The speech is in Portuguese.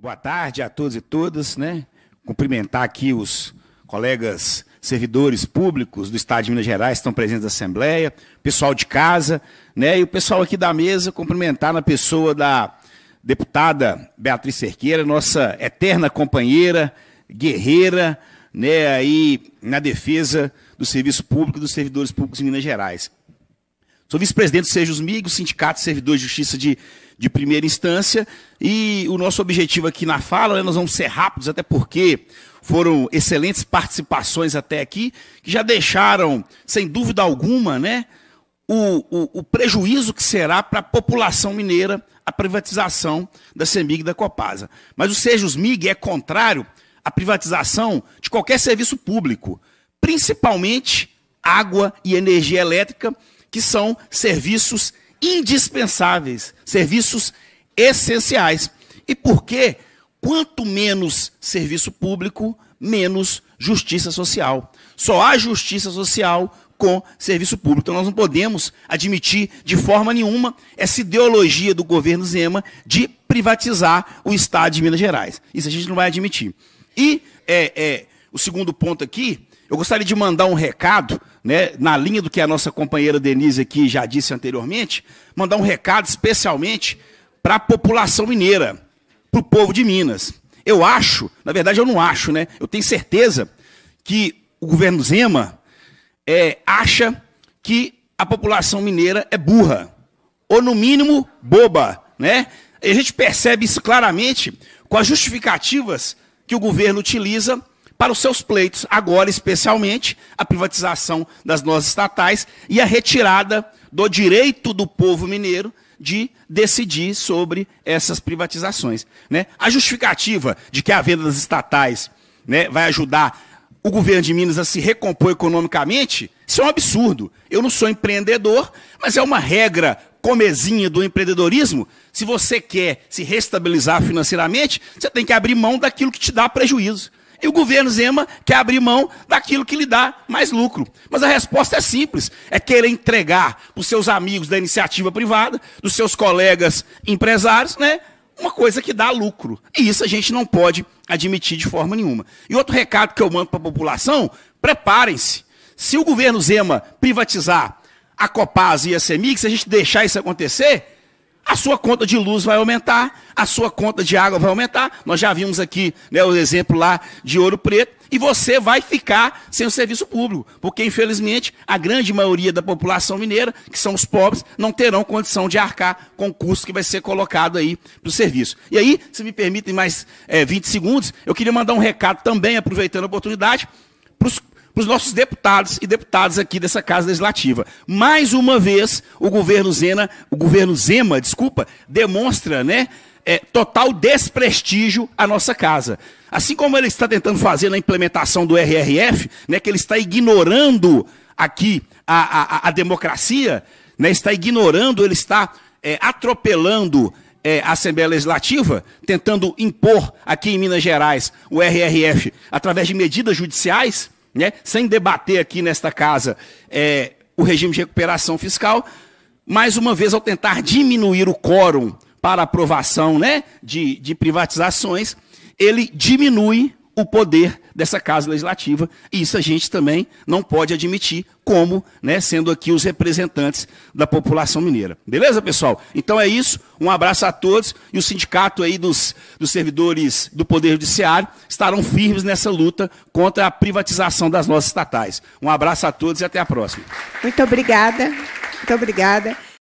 Boa tarde a todos e todas, né? Cumprimentar aqui os colegas servidores públicos do Estado de Minas Gerais que estão presentes na Assembleia, pessoal de casa, né? E o pessoal aqui da mesa, cumprimentar na pessoa da deputada Beatriz Cerqueira, nossa eterna companheira, guerreira, né? Aí na defesa do serviço público e dos servidores públicos em Minas Gerais. Sou vice-presidente do Sejus Migos, Sindicato de Servidores de Justiça de, de primeira instância. E o nosso objetivo aqui na fala, né, nós vamos ser rápidos, até porque foram excelentes participações até aqui, que já deixaram, sem dúvida alguma, né, o, o, o prejuízo que será para a população mineira a privatização da CEMIG e da Copasa. Mas o Sejus Mig é contrário à privatização de qualquer serviço público, principalmente água e energia elétrica, que são serviços indispensáveis, serviços essenciais. E por quê? Quanto menos serviço público, menos justiça social. Só há justiça social com serviço público. Então nós não podemos admitir de forma nenhuma essa ideologia do governo Zema de privatizar o Estado de Minas Gerais. Isso a gente não vai admitir. E é, é, o segundo ponto aqui, eu gostaria de mandar um recado né, na linha do que a nossa companheira Denise aqui já disse anteriormente, mandar um recado especialmente para a população mineira, para o povo de Minas. Eu acho, na verdade eu não acho, né? Eu tenho certeza que o governo Zema é, acha que a população mineira é burra, ou no mínimo boba, né? E a gente percebe isso claramente com as justificativas que o governo utiliza para os seus pleitos, agora especialmente a privatização das nossas estatais e a retirada do direito do povo mineiro de decidir sobre essas privatizações. Né? A justificativa de que a venda das estatais né, vai ajudar o governo de Minas a se recompor economicamente, isso é um absurdo. Eu não sou empreendedor, mas é uma regra comezinha do empreendedorismo. Se você quer se restabilizar financeiramente, você tem que abrir mão daquilo que te dá prejuízo e o governo Zema quer abrir mão daquilo que lhe dá mais lucro. Mas a resposta é simples: é querer entregar para os seus amigos da iniciativa privada, dos seus colegas empresários, né? Uma coisa que dá lucro. E isso a gente não pode admitir de forma nenhuma. E outro recado que eu mando para a população: preparem-se. Se o governo Zema privatizar a Copasa e a Semix, se a gente deixar isso acontecer, a sua conta de luz vai aumentar, a sua conta de água vai aumentar. Nós já vimos aqui né, o exemplo lá de ouro preto, e você vai ficar sem o serviço público, porque infelizmente a grande maioria da população mineira, que são os pobres, não terão condição de arcar com o custo que vai ser colocado aí para o serviço. E aí, se me permitem mais é, eh, 20 segundos, eu queria mandar um recado também, aproveitando a oportunidade, para os os nossos deputados e deputadas aqui dessa Casa Legislativa. Mais uma vez, o governo Zena, o governo Zema, desculpa, demonstra, né, é, total desprestígio à nossa casa. Assim como ele está tentando fazer na implementação do RRF, né, que ele está ignorando aqui a, a, a democracia, né, está ignorando, ele está é, atropelando é, a Assembleia Legislativa, tentando impor aqui em Minas Gerais o RRF através de medidas judiciais né? sem debater aqui nesta casa é, o regime de recuperação fiscal, mais uma vez ao tentar diminuir o quórum para aprovação né, de, de privatizações, ele diminui o poder dessa casa legislativa. E isso a gente também não pode admitir como, né, sendo aqui os representantes da população mineira. Beleza, pessoal? Então é isso. Um abraço a todos e o sindicato aí dos, dos servidores do Poder Judiciário estarão firmes nessa luta contra a privatização das nossas estatais. Um abraço a todos e até a próxima. Muito obrigada. Muito obrigada.